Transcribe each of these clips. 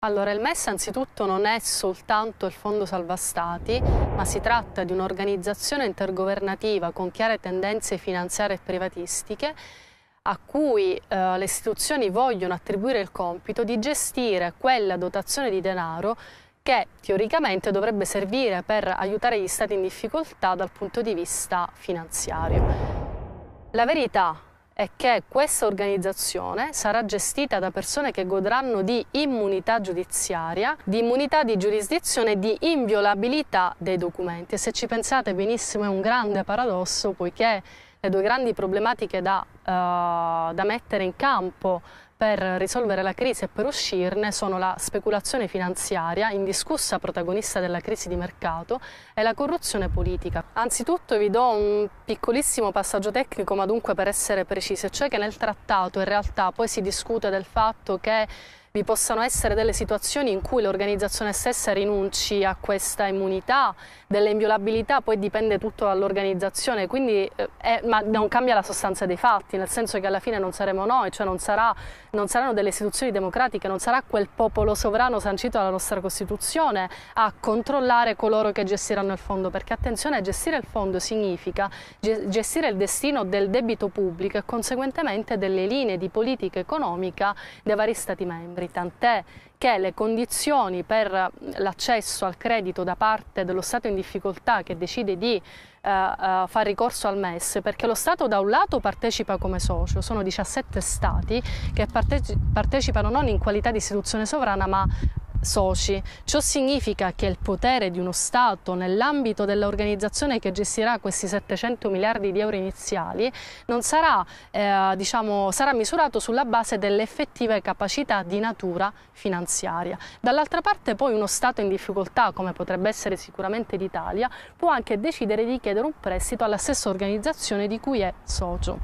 Allora, il MES anzitutto non è soltanto il Fondo Salva Stati, ma si tratta di un'organizzazione intergovernativa con chiare tendenze finanziarie e privatistiche a cui eh, le istituzioni vogliono attribuire il compito di gestire quella dotazione di denaro che teoricamente dovrebbe servire per aiutare gli stati in difficoltà dal punto di vista finanziario. La verità è che questa organizzazione sarà gestita da persone che godranno di immunità giudiziaria, di immunità di giurisdizione e di inviolabilità dei documenti. E se ci pensate benissimo è un grande paradosso poiché le due grandi problematiche da, uh, da mettere in campo per risolvere la crisi e per uscirne sono la speculazione finanziaria, indiscussa protagonista della crisi di mercato, e la corruzione politica. Anzitutto vi do un piccolissimo passaggio tecnico, ma dunque per essere precise, cioè che nel trattato in realtà poi si discute del fatto che vi possano essere delle situazioni in cui l'organizzazione stessa rinunci a questa immunità, delle inviolabilità, poi dipende tutto dall'organizzazione, quindi eh, eh ma non cambia la sostanza dei fatti, nel senso che alla fine non saremo noi, cioè non sarà non saranno delle istituzioni democratiche, non sarà quel popolo sovrano sancito dalla nostra Costituzione a controllare coloro che gestiranno il fondo, perché attenzione, gestire il fondo significa gestire il destino del debito pubblico e conseguentemente delle linee di politica economica dei vari Stati membri, tant'è che le condizioni per eh, l'accesso al credito da parte dello Stato in difficoltà che decide di uh, eh, eh, fare ricorso al MES, perché lo Stato da un lato partecipa come socio, sono 17 Stati che partecipano non in qualità di istituzione sovrana ma soci. Ciò significa che il potere di uno Stato nell'ambito dell'organizzazione che gestirà questi 700 miliardi di euro iniziali non sarà, eh, diciamo, sarà misurato sulla base delle effettive capacità di natura finanziaria. Dall'altra parte poi uno Stato in difficoltà, come potrebbe essere sicuramente l'Italia, può anche decidere di chiedere un prestito alla stessa organizzazione di cui è socio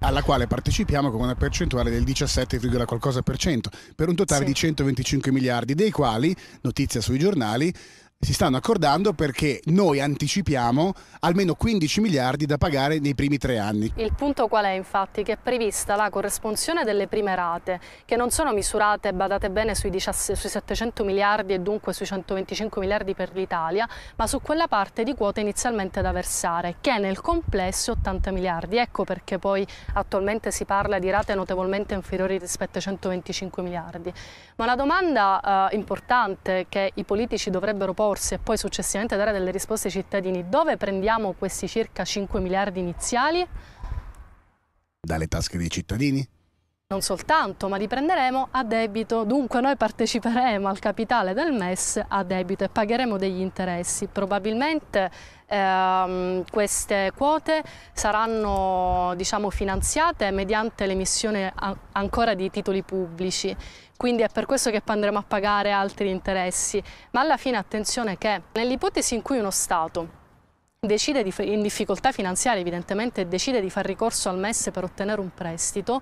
alla quale partecipiamo con una percentuale del 17, qualcosa per cento, per un totale sì. di 125 miliardi, dei quali, notizia sui giornali, si stanno accordando perché noi anticipiamo almeno 15 miliardi da pagare nei primi tre anni. Il punto qual è infatti? Che è prevista la corresponsione delle prime rate, che non sono misurate, badate bene, sui, 700 miliardi e dunque sui 125 miliardi per l'Italia, ma su quella parte di quote inizialmente da versare, che è nel complesso 80 miliardi. Ecco perché poi attualmente si parla di rate notevolmente inferiori rispetto ai 125 miliardi. Ma la domanda eh, importante che i politici dovrebbero porre corso e poi successivamente dare delle risposte ai cittadini, dove prendiamo questi circa 5 miliardi iniziali? Dalle tasche dei cittadini? Non soltanto, ma li prenderemo a debito, dunque noi parteciperemo al capitale del MES a debito e pagheremo degli interessi. Probabilmente ehm, queste quote saranno diciamo, finanziate mediante l'emissione ancora di titoli pubblici, quindi è per questo che andremo a pagare altri interessi. Ma alla fine attenzione che nell'ipotesi in cui uno Stato decide di, in difficoltà finanziaria evidentemente decide di far ricorso al MES per ottenere un prestito,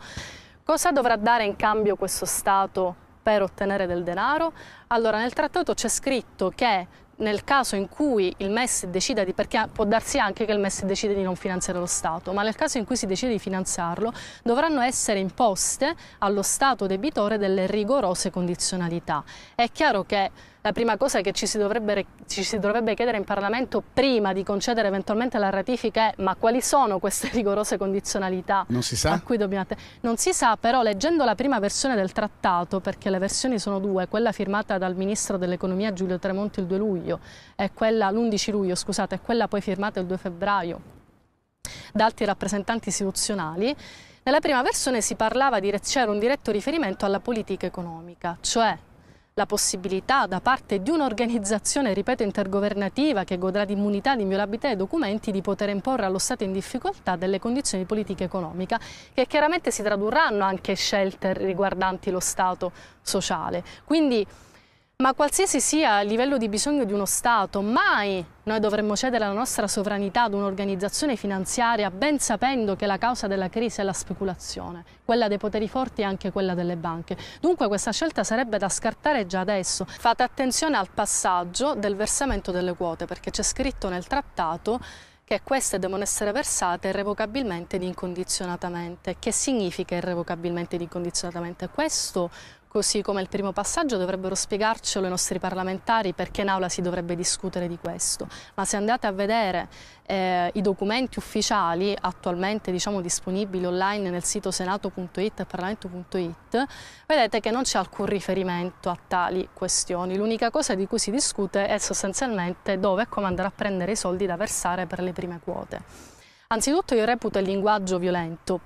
Cosa dovrà dare in cambio questo Stato per ottenere del denaro? Allora nel trattato c'è scritto che nel caso in cui il MES decida di, perché può darsi anche che il MES decida di non finanziare lo Stato, ma nel caso in cui si decide di finanziarlo, dovranno essere imposte allo Stato debitore delle rigorose condizionalità. È chiaro che la prima cosa che ci si, dovrebbe, ci si dovrebbe chiedere in Parlamento prima di concedere eventualmente la ratifica è ma quali sono queste rigorose condizionalità non si sa. a cui dobbiamo attendere? Non si sa, però leggendo la prima versione del trattato, perché le versioni sono due, quella firmata dal Ministro dell'Economia Giulio Tremonti il 2 luglio e quella l'11 luglio, scusate, e quella poi firmata il 2 febbraio da altri rappresentanti istituzionali, nella prima versione si parlava di c'era un diretto riferimento alla politica economica, cioè la possibilità da parte di un'organizzazione, ripeto, intergovernativa che godrà di immunità, di inviolabilità e documenti di poter imporre allo Stato in difficoltà delle condizioni di politica economica che chiaramente si tradurranno anche scelte riguardanti lo Stato sociale. Quindi ma qualsiasi sia il livello di bisogno di uno Stato, mai noi dovremmo cedere la nostra sovranità ad un'organizzazione finanziaria ben sapendo che la causa della crisi è la speculazione, quella dei poteri forti e anche quella delle banche. Dunque questa scelta sarebbe da scartare già adesso. Fate attenzione al passaggio del versamento delle quote perché c'è scritto nel trattato che queste devono essere versate irrevocabilmente ed incondizionatamente. Che significa irrevocabilmente ed incondizionatamente? Questo così come il primo passaggio dovrebbero spiegarcelo i nostri parlamentari perché in aula si dovrebbe discutere di questo, ma se andate a vedere eh, i documenti ufficiali attualmente diciamo, disponibili online nel sito senato.it e parlamento.it, vedete che non c'è alcun riferimento a tali questioni, l'unica cosa di cui si discute è sostanzialmente dove e come andare a prendere i soldi da versare per le prime quote. Anzitutto io reputo il linguaggio violento,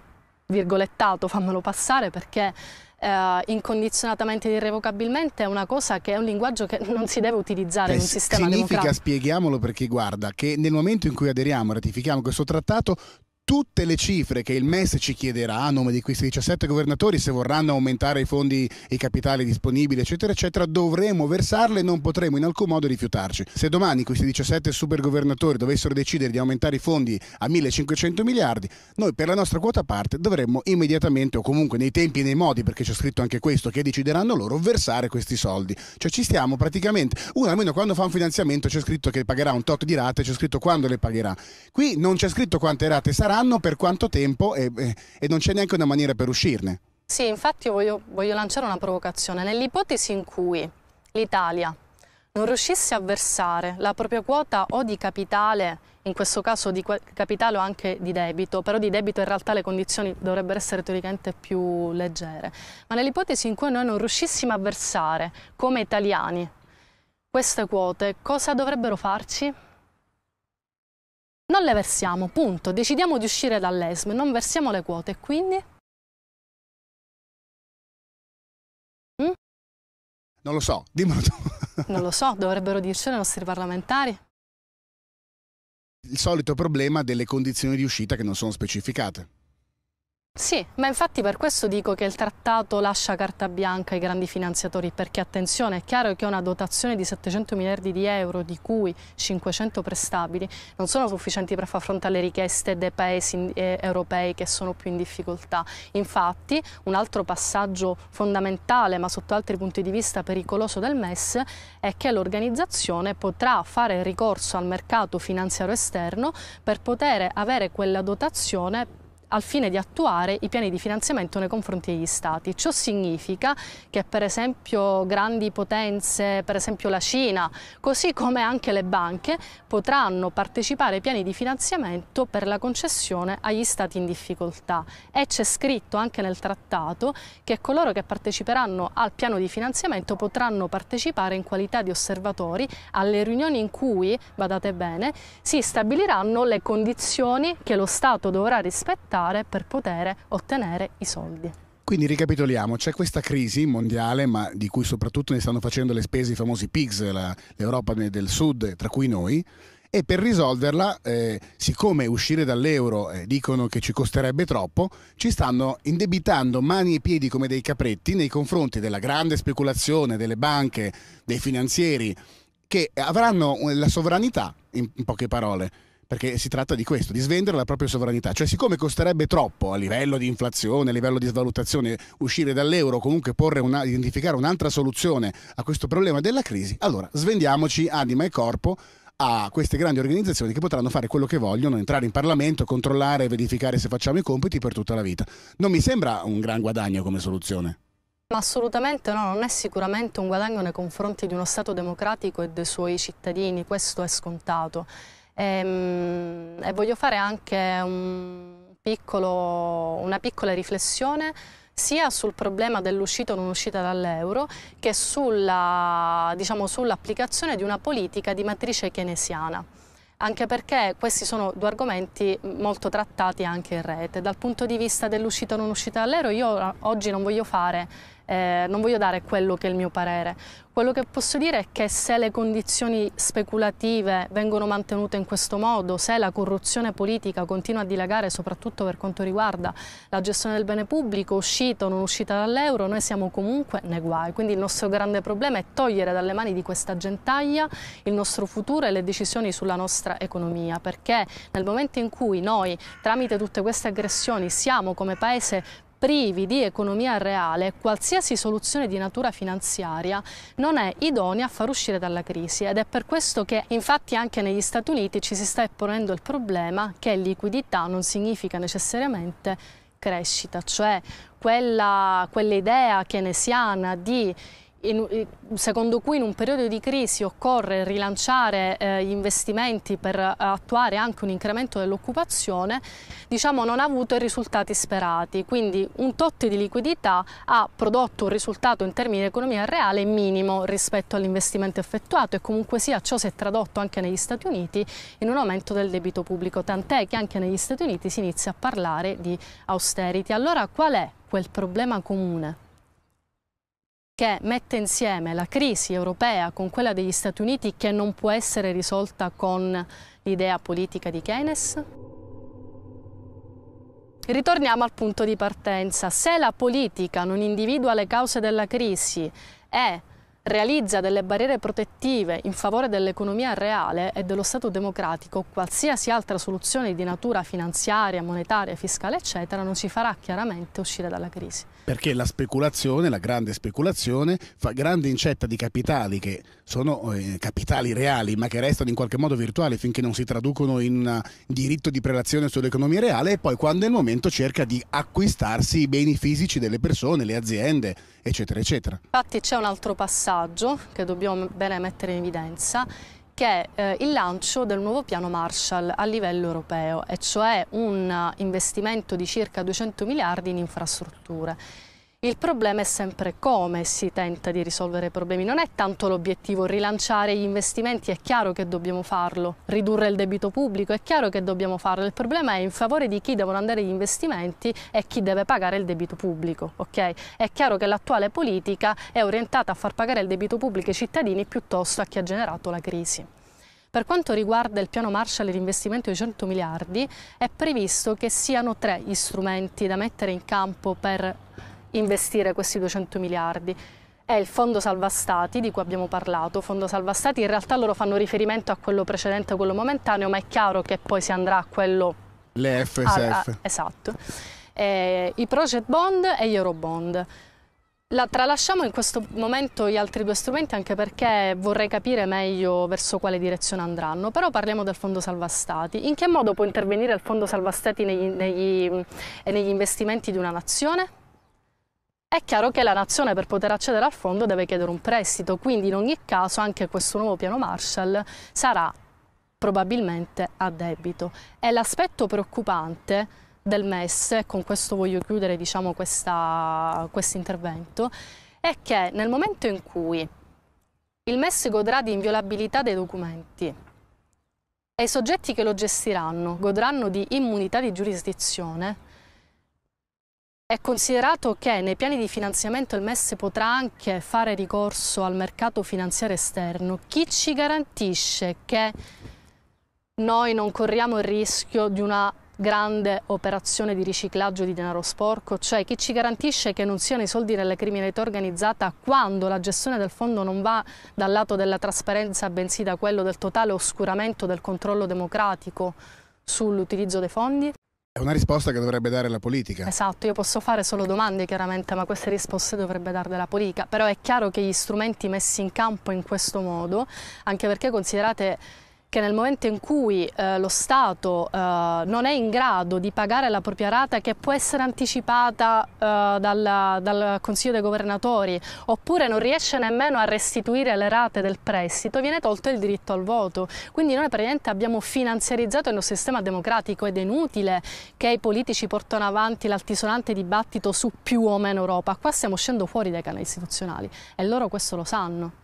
virgolettato, fammelo passare perché eh, incondizionatamente ed irrevocabilmente è una cosa che è un linguaggio che non si deve utilizzare eh, in un sistema significa, democratico. Significa, spieghiamolo perché guarda, che nel momento in cui aderiamo e ratifichiamo questo trattato tutte le cifre che il MES ci chiederà a nome di questi 17 governatori, se vorranno aumentare i fondi, i capitali disponibili, eccetera, eccetera, dovremo versarle e non potremo in alcun modo rifiutarci. Se domani questi 17 supergovernatori dovessero decidere di aumentare i fondi a 1500 miliardi, noi per la nostra quota parte dovremmo immediatamente o comunque nei tempi e nei modi, perché c'è scritto anche questo, che decideranno loro, versare questi soldi. Cioè ci stiamo praticamente, uno almeno quando fa un finanziamento c'è scritto che pagherà un tot di rate, c'è scritto quando le pagherà. Qui non c'è scritto quante rate saranno saranno per quanto tempo e, e non c'è neanche una maniera per uscirne. Sì, infatti io voglio, voglio lanciare una provocazione. Nell'ipotesi in cui l'Italia non riuscisse a versare la propria quota o di capitale, in questo caso di capitale o anche di debito, però di debito in realtà le condizioni dovrebbero essere teoricamente più leggere, ma nell'ipotesi in cui noi non riuscissimo a versare come italiani queste quote, cosa dovrebbero farci? Non le versiamo, punto. Decidiamo di uscire dall'ESM, non versiamo le quote, quindi? Mm? Non lo so, dimmelo tu. non lo so, dovrebbero dircelo i nostri parlamentari. Il solito problema delle condizioni di uscita che non sono specificate. Sì, ma infatti per questo dico che il trattato lascia carta bianca ai grandi finanziatori, perché attenzione, è chiaro che una dotazione di 700 miliardi di euro, di cui 500 prestabili, non sono sufficienti per far fronte alle richieste dei paesi eh, europei che sono più in difficoltà. Infatti, un altro passaggio fondamentale, ma sotto altri punti di vista pericoloso del MES, è che l'organizzazione potrà fare ricorso al mercato finanziario esterno per poter avere quella dotazione al fine di attuare i piani di finanziamento nei confronti degli Stati. Ciò significa che per esempio grandi potenze, per esempio la Cina, così come anche le banche, potranno partecipare ai piani di finanziamento per la concessione agli Stati in difficoltà. E c'è scritto anche nel trattato che coloro che parteciperanno al piano di finanziamento potranno partecipare in qualità di osservatori alle riunioni in cui, badate bene, si stabiliranno le condizioni che lo Stato dovrà rispettare aspettare per poter ottenere i soldi. Quindi ricapitoliamo, c'è questa crisi mondiale, ma di cui soprattutto ne stanno facendo le spese i famosi PIGS, la, l'Europa del Sud, tra cui noi, e per risolverla, eh, siccome uscire dall'euro eh, dicono che ci costerebbe troppo, ci stanno indebitando mani e piedi come dei capretti nei confronti della grande speculazione, delle banche, dei finanzieri, che avranno eh, la sovranità, in poche parole perché si tratta di questo, di svendere la propria sovranità. Cioè, siccome costerebbe troppo a livello di inflazione, a livello di svalutazione, uscire dall'euro, comunque porre una, identificare un'altra soluzione a questo problema della crisi, allora svendiamoci anima e corpo a queste grandi organizzazioni che potranno fare quello che vogliono, entrare in Parlamento, controllare e verificare se facciamo i compiti per tutta la vita. Non mi sembra un gran guadagno come soluzione. Ma assolutamente no, non è sicuramente un guadagno nei confronti di uno Stato democratico e dei suoi cittadini, questo è scontato. E, ehm, e voglio fare anche un piccolo, una piccola riflessione sia sul problema dell'uscita o non uscita dall'euro che diciamo, sull'applicazione diciamo, sull di una politica di matrice keynesiana anche perché questi sono due argomenti molto trattati anche in rete. Dal punto di vista dell'uscita o non uscita dall'euro io oggi non voglio fare eh, non voglio dare quello che è il mio parere. Quello che posso dire è che se le condizioni speculative vengono mantenute in questo modo, se la corruzione politica continua a dilagare soprattutto per quanto riguarda la gestione del bene pubblico, uscita o non uscita dall'euro, noi siamo comunque nei guai. Quindi il nostro grande problema è togliere dalle mani di questa gentaglia il nostro futuro e le decisioni sulla nostra economia, perché nel momento in cui noi tramite tutte queste aggressioni siamo come paese privi di economia reale, qualsiasi soluzione di natura finanziaria non è idonea a far uscire dalla crisi ed è per questo che infatti anche negli Stati Uniti ci si sta ponendo il problema che liquidità non significa necessariamente crescita, cioè quell'idea keynesiana di in, secondo cui in un periodo di crisi occorre rilanciare eh, gli investimenti per attuare anche un incremento dell'occupazione, diciamo non ha avuto i risultati sperati. Quindi un tot di liquidità ha prodotto un risultato in termini di economia reale minimo rispetto all'investimento effettuato e comunque sia ciò si è tradotto anche negli Stati Uniti in un aumento del debito pubblico, tant'è che anche negli Stati Uniti si inizia a parlare di austerity. Allora qual è quel problema comune? che mette insieme la crisi europea con quella degli Stati Uniti che non può essere risolta con l'idea politica di Keynes? Ritorniamo al punto di partenza. Se la politica non individua le cause della crisi e realizza delle barriere protettive in favore dell'economia reale e dello Stato democratico, qualsiasi altra soluzione di natura finanziaria, monetaria, fiscale, eccetera, non ci farà chiaramente uscire dalla crisi perché la speculazione, la grande speculazione, fa grande incetta di capitali che sono eh, capitali reali ma che restano in qualche modo virtuali finché non si traducono in un eh, diritto di prelazione sull'economia reale e poi quando è il momento cerca di acquistarsi i beni fisici delle persone, le aziende, eccetera, eccetera. Infatti c'è un altro passaggio che dobbiamo bene mettere in evidenza che è eh, il lancio del nuovo piano Marshall a livello europeo, e cioè un eh, investimento di circa 200 miliardi in infrastrutture. Il problema è sempre come si tenta di risolvere i problemi, non è tanto l'obiettivo rilanciare gli investimenti, è chiaro che dobbiamo farlo, ridurre il debito pubblico, è chiaro che dobbiamo farlo, il problema è in favore di chi devono andare gli investimenti e chi deve pagare il debito pubblico, okay? È chiaro che l'attuale politica è orientata a far pagare il debito pubblico ai cittadini piuttosto a chi ha generato la crisi. Per quanto riguarda il piano Marshall e l'investimento di 100 miliardi, è previsto che siano tre gli strumenti da mettere in campo per investire questi 200 miliardi è il Fondo Salva Stati di cui abbiamo parlato. Fondo Salva Stati in realtà loro fanno riferimento a quello precedente, a quello momentaneo, ma è chiaro che poi si andrà a quello... Le FSF. A, a, esatto. Eh, I project bond e gli euro bond. La, tralasciamo in questo momento gli altri due strumenti anche perché vorrei capire meglio verso quale direzione andranno, però parliamo del Fondo Salva Stati. In che modo può intervenire il Fondo Salva Stati negli, negli, negli investimenti di una nazione? È chiaro che la nazione per poter accedere al fondo deve chiedere un prestito, quindi in ogni caso anche questo nuovo piano Marshall sarà probabilmente a debito. E l'aspetto preoccupante del MES, e con questo voglio chiudere diciamo, questo intervento, è che nel momento in cui il MES godrà di inviolabilità dei documenti e i soggetti che lo gestiranno godranno di immunità di giurisdizione, è considerato che nei piani di finanziamento il MES potrà anche fare ricorso al mercato finanziario esterno. Chi ci garantisce che noi non corriamo il rischio di una grande operazione di riciclaggio di denaro sporco? Cioè chi ci garantisce che non siano i soldi della criminalità organizzata quando la gestione del fondo non va dal lato della trasparenza bensì da quello del totale oscuramento del controllo democratico sull'utilizzo dei fondi? È una risposta che dovrebbe dare la politica. Esatto, io posso fare solo domande chiaramente, ma queste risposte dovrebbe darle la politica. Però è chiaro che gli strumenti messi in campo in questo modo, anche perché considerate che nel momento in cui eh, lo Stato eh, non è in grado di pagare la propria rata che può essere anticipata eh, dal, dal Consiglio dei Governatori oppure non riesce nemmeno a restituire le rate del prestito, viene tolto il diritto al voto. Quindi noi praticamente abbiamo finanziarizzato il nostro sistema democratico ed è inutile che i politici portano avanti l'altisonante dibattito su più o meno Europa. Qua stiamo uscendo fuori dai canali istituzionali e loro questo lo sanno.